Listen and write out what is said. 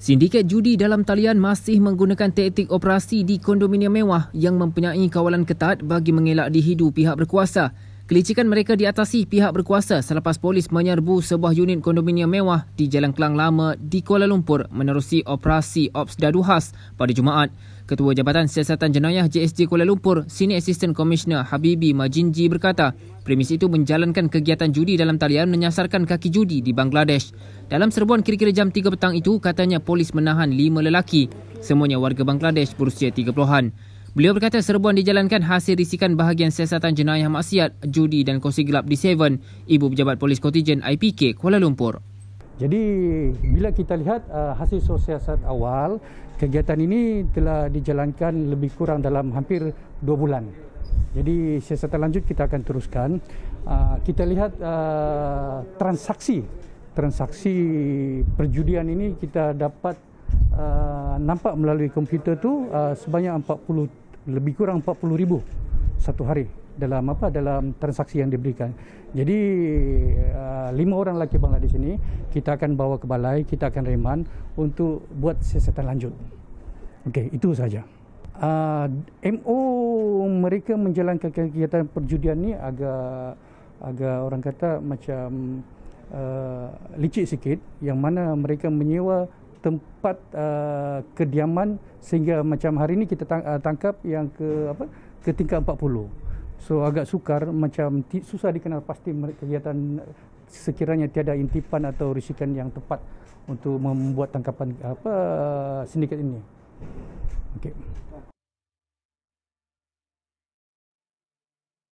Sindiket judi dalam talian masih menggunakan taktik operasi di kondominium mewah yang mempunyai kawalan ketat bagi mengelak dihidu pihak berkuasa. Kelicikan mereka diatasi pihak berkuasa selepas polis menyerbu sebuah unit kondominium mewah di Jalan Kelang Lama di Kuala Lumpur menerusi operasi Ops Daduhas pada Jumaat. Ketua Jabatan Siasatan Jenayah JSJ Kuala Lumpur, Senior Assistant Commissioner Habibi Majinji berkata, premis itu menjalankan kegiatan judi dalam talian menyasarkan kaki judi di Bangladesh. Dalam serbuan kira-kira jam 3 petang itu, katanya polis menahan 5 lelaki. Semuanya warga Bangladesh berusia 30-an. Beliau berkata serbuan dijalankan hasil risikan bahagian siasatan jenayah maksiat, judi dan kongsi gelap di Seven, Ibu Pejabat Polis Kotijen IPK Kuala Lumpur. Jadi bila kita lihat uh, hasil sosiasat awal, kegiatan ini telah dijalankan lebih kurang dalam hampir dua bulan. Jadi siasatan lanjut kita akan teruskan. Uh, kita lihat uh, transaksi transaksi perjudian ini kita dapat Ah, nampak melalui komputer tu uh, sebanyak 40 lebih kurang 40 ribu satu hari dalam apa dalam transaksi yang diberikan. Jadi uh, lima orang lelaki di sini kita akan bawa ke balai, kita akan reman untuk buat siasatan lanjut. Okey, itu saja. Uh, MO mereka menjalankan kegiatan perjudian ni agak agak orang kata macam uh, licik sikit yang mana mereka menyewa tempat uh, kediaman sehingga macam hari ini kita tang- uh, tangkap yang ke apa ke tingkat 40. So agak sukar macam susah dikenal pasti kegiatan sekiranya tiada intipan atau risikan yang tepat untuk membuat tangkapan apa sindiket ini. Okey.